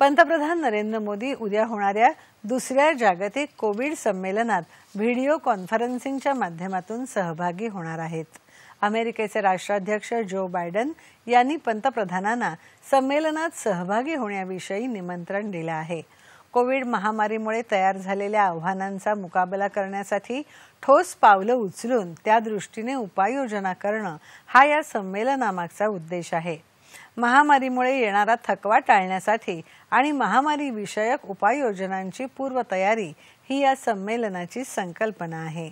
पंतप्रधान नरेंद्र मोदी उद्या होणाऱ्या दुसऱ्या जागतिक कोविड संमेलनात व्हिडिओ कॉन्फरन्सिंगच्या माध्यमातून सहभागी होणार आहेत अमेरिकेचे राष्ट्राध्यक्ष जो बायडन यांनी पंतप्रधानांना संमेलनात सहभागी होण्याविषयी निमंत्रण दिलं आहे कोविड महामारीमुळे तयार झालेल्या आव्हानांचा मुकाबला करण्यासाठी ठोस पावलं उचलून त्यादृष्टीने उपाययोजना करणं हा या संमेलनामागचा उद्देश आहे महामारीमुळे येणारा थकवा टाळण्यासाठी आणि महामारी विषयक उपाययोजनांची पूर्वतयारी ही या संमेलनाची संकल्पना आहे